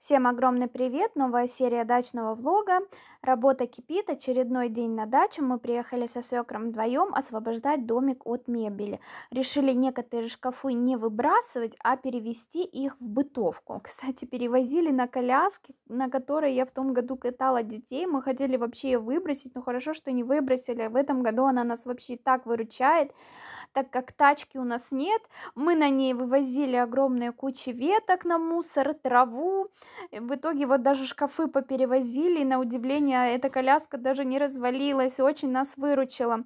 Всем огромный привет! Новая серия дачного влога. Работа кипит, очередной день на даче. Мы приехали со свекром вдвоем освобождать домик от мебели. Решили некоторые шкафы не выбрасывать, а перевести их в бытовку. Кстати, перевозили на коляске, на которой я в том году катала детей. Мы хотели вообще ее выбросить, но хорошо, что не выбросили. В этом году она нас вообще так выручает так как тачки у нас нет. Мы на ней вывозили огромные кучи веток на мусор, траву. В итоге вот даже шкафы поперевозили. И на удивление, эта коляска даже не развалилась. Очень нас выручила.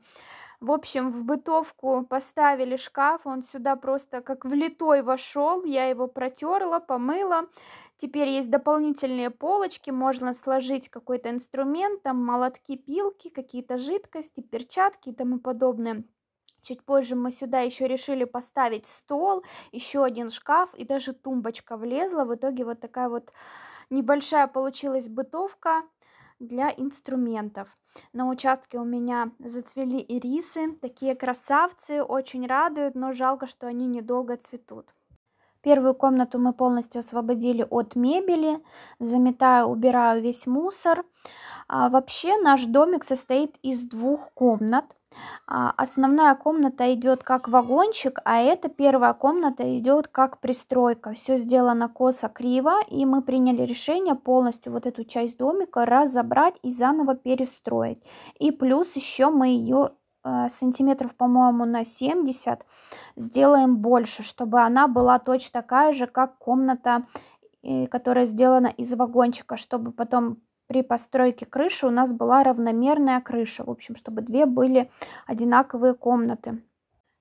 В общем, в бытовку поставили шкаф, он сюда просто как влитой вошел, я его протерла, помыла. Теперь есть дополнительные полочки, можно сложить какой-то инструмент, там молотки, пилки, какие-то жидкости, перчатки и тому подобное. Чуть позже мы сюда еще решили поставить стол, еще один шкаф и даже тумбочка влезла. В итоге вот такая вот небольшая получилась бытовка для инструментов. На участке у меня зацвели ирисы, такие красавцы, очень радуют, но жалко, что они недолго цветут. Первую комнату мы полностью освободили от мебели, заметаю, убираю весь мусор. А вообще наш домик состоит из двух комнат. А, основная комната идет как вагончик, а эта первая комната идет как пристройка. Все сделано косо криво, и мы приняли решение полностью вот эту часть домика разобрать и заново перестроить. И плюс еще мы ее э, сантиметров, по-моему, на 70 сделаем больше, чтобы она была точно такая же, как комната, э, которая сделана из вагончика, чтобы потом при постройке крыши у нас была равномерная крыша, в общем, чтобы две были одинаковые комнаты.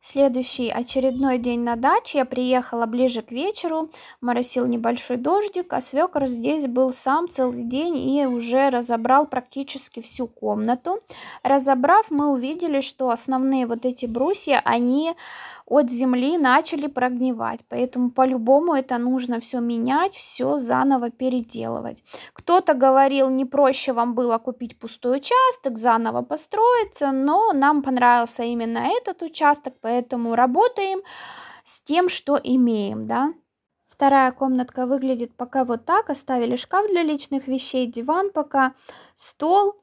Следующий очередной день на даче я приехала ближе к вечеру, моросил небольшой дождик, а свекор здесь был сам целый день и уже разобрал практически всю комнату. Разобрав, мы увидели, что основные вот эти брусья, они от земли начали прогнивать, поэтому по-любому это нужно все менять, все заново переделывать. Кто-то говорил, не проще вам было купить пустой участок, заново построиться, но нам понравился именно этот участок, поэтому поэтому работаем с тем, что имеем, да. Вторая комнатка выглядит пока вот так. Оставили шкаф для личных вещей, диван пока, стол. Стол.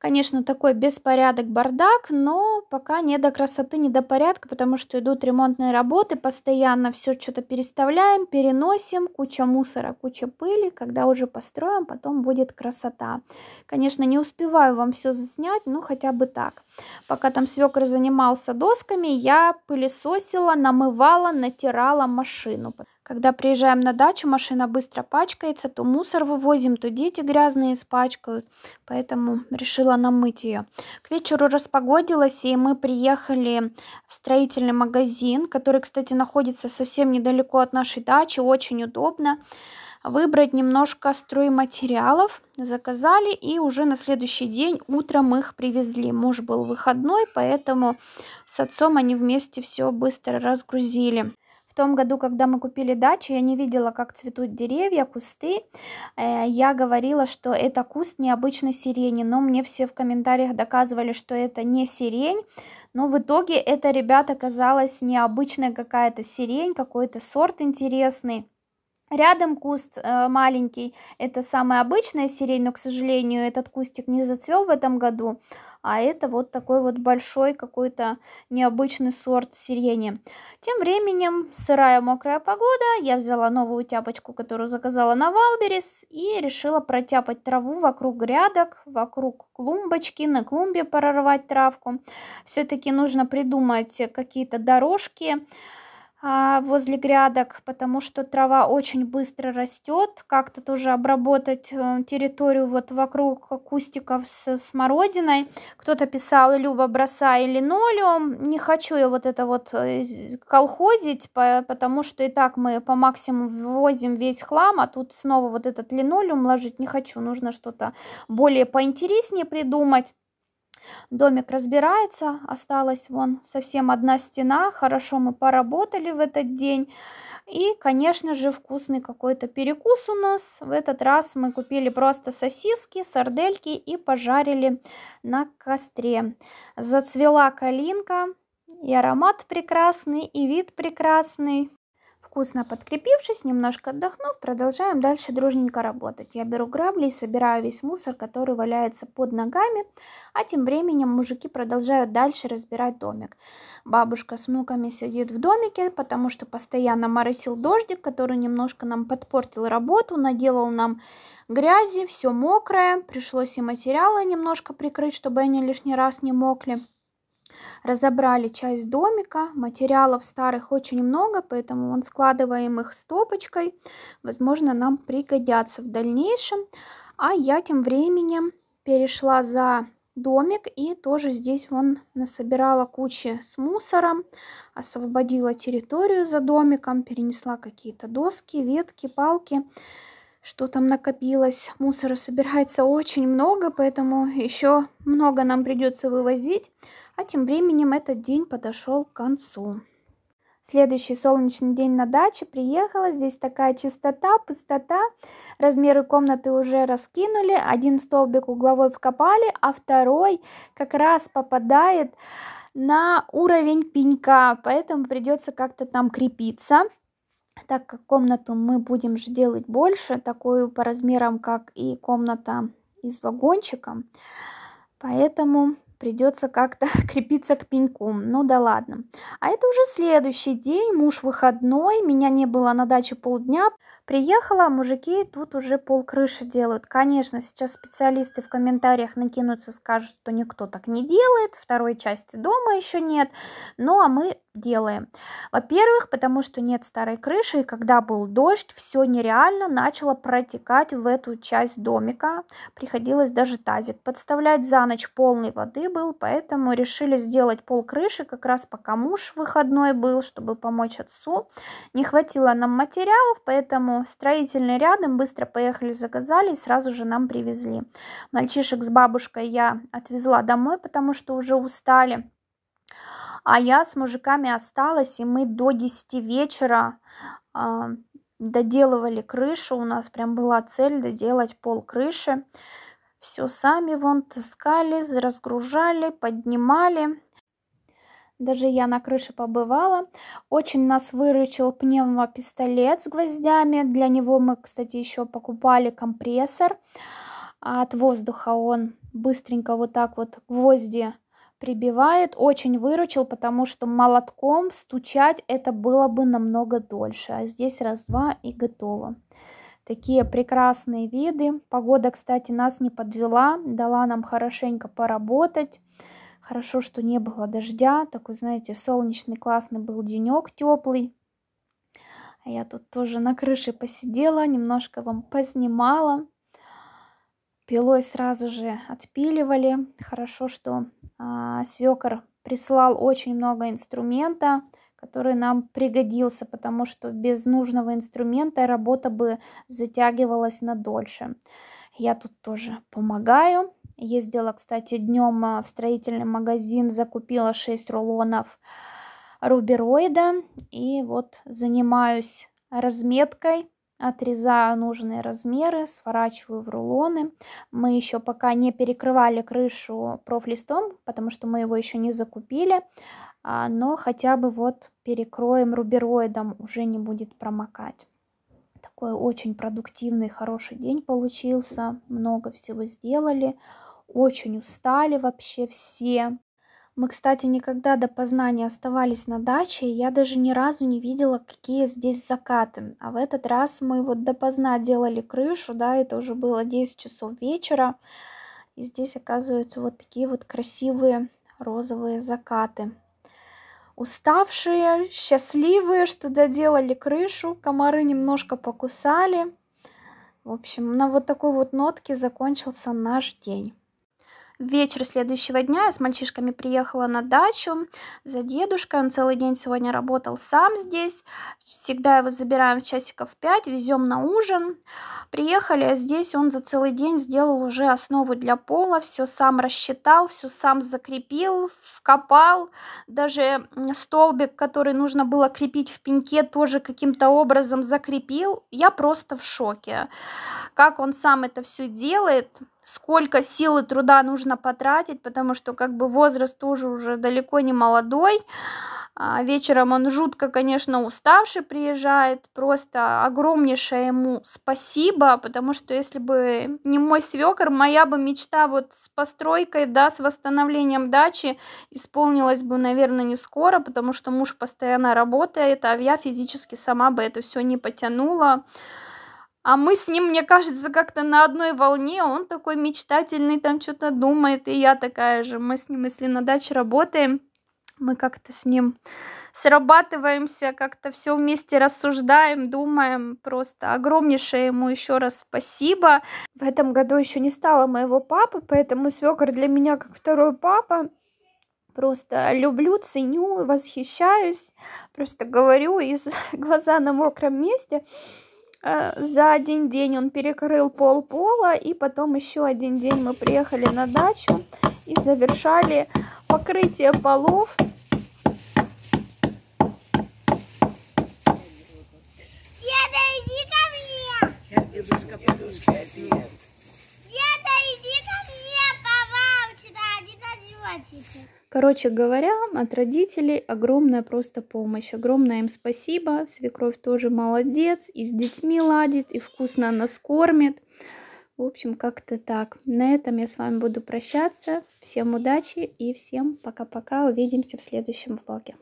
Конечно, такой беспорядок, бардак, но пока не до красоты, не до порядка, потому что идут ремонтные работы, постоянно все что-то переставляем, переносим, куча мусора, куча пыли. Когда уже построим, потом будет красота. Конечно, не успеваю вам все заснять, но хотя бы так. Пока там свекр занимался досками, я пылесосила, намывала, натирала машину. Когда приезжаем на дачу, машина быстро пачкается, то мусор вывозим, то дети грязные испачкают, поэтому решила намыть ее. К вечеру распогодилось, и мы приехали в строительный магазин, который, кстати, находится совсем недалеко от нашей дачи, очень удобно. Выбрать немножко стройматериалов заказали, и уже на следующий день утром их привезли. Муж был выходной, поэтому с отцом они вместе все быстро разгрузили том году, когда мы купили дачу, я не видела, как цветут деревья, кусты. Э, я говорила, что это куст необычной сирени, но мне все в комментариях доказывали, что это не сирень. Но в итоге это, ребята, оказалась необычная какая-то сирень, какой-то сорт интересный. Рядом куст э, маленький, это самая обычная сирень, но, к сожалению, этот кустик не зацвел в этом году а это вот такой вот большой какой-то необычный сорт сирени. Тем временем сырая мокрая погода, я взяла новую тяпочку, которую заказала на Валберис и решила протяпать траву вокруг грядок, вокруг клумбочки, на клумбе прорвать травку. Все-таки нужно придумать какие-то дорожки, а, возле грядок, потому что трава очень быстро растет. Как-то тоже обработать э, территорию вот вокруг кустиков с смородиной. Кто-то писал, Люба, бросай линолеум. Не хочу я вот это вот э, колхозить, потому что и так мы по максимуму ввозим весь хлам, а тут снова вот этот линолеум ложить не хочу. Нужно что-то более поинтереснее придумать. Домик разбирается, осталась вон совсем одна стена. Хорошо мы поработали в этот день. И, конечно же, вкусный какой-то перекус у нас. В этот раз мы купили просто сосиски, сардельки и пожарили на костре. Зацвела калинка, и аромат прекрасный, и вид прекрасный. Вкусно подкрепившись, немножко отдохнув, продолжаем дальше дружненько работать. Я беру грабли и собираю весь мусор, который валяется под ногами, а тем временем мужики продолжают дальше разбирать домик. Бабушка с внуками сидит в домике, потому что постоянно моросил дождик, который немножко нам подпортил работу, наделал нам грязи, все мокрое, пришлось и материалы немножко прикрыть, чтобы они лишний раз не мокли разобрали часть домика. Материалов старых очень много, поэтому он складываем их стопочкой. Возможно, нам пригодятся в дальнейшем. А я тем временем перешла за домик и тоже здесь он насобирала кучи с мусором, освободила территорию за домиком, перенесла какие-то доски, ветки, палки что там накопилось. Мусора собирается очень много, поэтому еще много нам придется вывозить. А тем временем этот день подошел к концу. Следующий солнечный день на даче приехала. Здесь такая чистота, пустота. Размеры комнаты уже раскинули. Один столбик угловой вкопали, а второй как раз попадает на уровень пенька. Поэтому придется как-то там крепиться. Так как комнату мы будем же делать больше, такую по размерам, как и комната из вагончика, поэтому придется как-то крепиться к пеньку. Ну да ладно. А это уже следующий день, муж выходной, меня не было на даче полдня, Приехала, а мужики тут уже пол крыши делают. Конечно, сейчас специалисты в комментариях накинутся, скажут, что никто так не делает, второй части дома еще нет. Ну, а мы делаем. Во-первых, потому что нет старой крыши, и когда был дождь, все нереально начало протекать в эту часть домика. Приходилось даже тазик подставлять, за ночь полной воды был, поэтому решили сделать пол крыши, как раз пока муж выходной был, чтобы помочь отцу. Не хватило нам материалов, поэтому поэтому строительный рядом, быстро поехали, заказали и сразу же нам привезли. Мальчишек с бабушкой я отвезла домой, потому что уже устали. А я с мужиками осталась, и мы до 10 вечера э, доделывали крышу. У нас прям была цель доделать пол крыши. Все сами вон таскали, разгружали, поднимали. Даже я на крыше побывала. Очень нас выручил пневмопистолет с гвоздями. Для него мы, кстати, еще покупали компрессор. А, от воздуха он быстренько вот так вот гвозди прибивает. Очень выручил, потому что молотком стучать это было бы намного дольше. А здесь раз-два и готово. Такие прекрасные виды. Погода, кстати, нас не подвела. Дала нам хорошенько поработать. Хорошо, что не было дождя. Такой, знаете, солнечный, классный был денек, теплый. А я тут тоже на крыше посидела, немножко вам познимала. Пилой сразу же отпиливали. Хорошо, что а, свекор прислал очень много инструмента, который нам пригодился, потому что без нужного инструмента работа бы затягивалась на дольше. Я тут тоже помогаю. Ездила, кстати, днем а, в строительный магазин, закупила 6 рулонов рубероида. И вот занимаюсь разметкой, отрезаю нужные размеры, сворачиваю в рулоны. Мы еще пока не перекрывали крышу профлистом, потому что мы его еще не закупили. А, но хотя бы вот перекроем рубероидом, уже не будет промокать такой очень продуктивный, хороший день получился. Много всего сделали. Очень устали вообще все. Мы, кстати, никогда до познания оставались на даче, я даже ни разу не видела, какие здесь закаты. А в этот раз мы вот допоздна делали крышу, да, это уже было 10 часов вечера. И здесь оказываются вот такие вот красивые розовые закаты уставшие, счастливые, что доделали крышу, комары немножко покусали. В общем, на вот такой вот нотке закончился наш день. Вечер следующего дня я с мальчишками приехала на дачу за дедушкой. Он целый день сегодня работал сам здесь. Всегда его забираем в часиков 5, везем на ужин. Приехали, а здесь он за целый день сделал уже основу для пола. Все сам рассчитал, все сам закрепил, вкопал. Даже столбик, который нужно было крепить в пеньке, тоже каким-то образом закрепил. Я просто в шоке. Как он сам это все делает, сколько сил и труда нужно потратить, потому что как бы возраст тоже уже далеко не молодой. А, вечером он жутко, конечно, уставший приезжает. Просто огромнейшее ему спасибо, потому что если бы не мой свекор, моя бы мечта вот с постройкой, да, с восстановлением дачи исполнилась бы, наверное, не скоро, потому что муж постоянно работает, а я физически сама бы это все не потянула. А мы с ним, мне кажется, как-то на одной волне. Он такой мечтательный, там что-то думает, и я такая же. Мы с ним, если на даче работаем, мы как-то с ним срабатываемся, как-то все вместе рассуждаем, думаем. Просто огромнейшее ему еще раз спасибо. В этом году еще не стало моего папы, поэтому свекор для меня как второй папа. Просто люблю, ценю, восхищаюсь. Просто говорю, и глаза на мокром месте. Э, за один день он перекрыл пол пола, и потом еще один день мы приехали на дачу и завершали покрытие полов Короче говоря, от родителей огромная просто помощь. Огромное им спасибо. Свекровь тоже молодец. И с детьми ладит, и вкусно нас кормит. В общем, как-то так. На этом я с вами буду прощаться. Всем удачи и всем пока-пока. Увидимся в следующем влоге.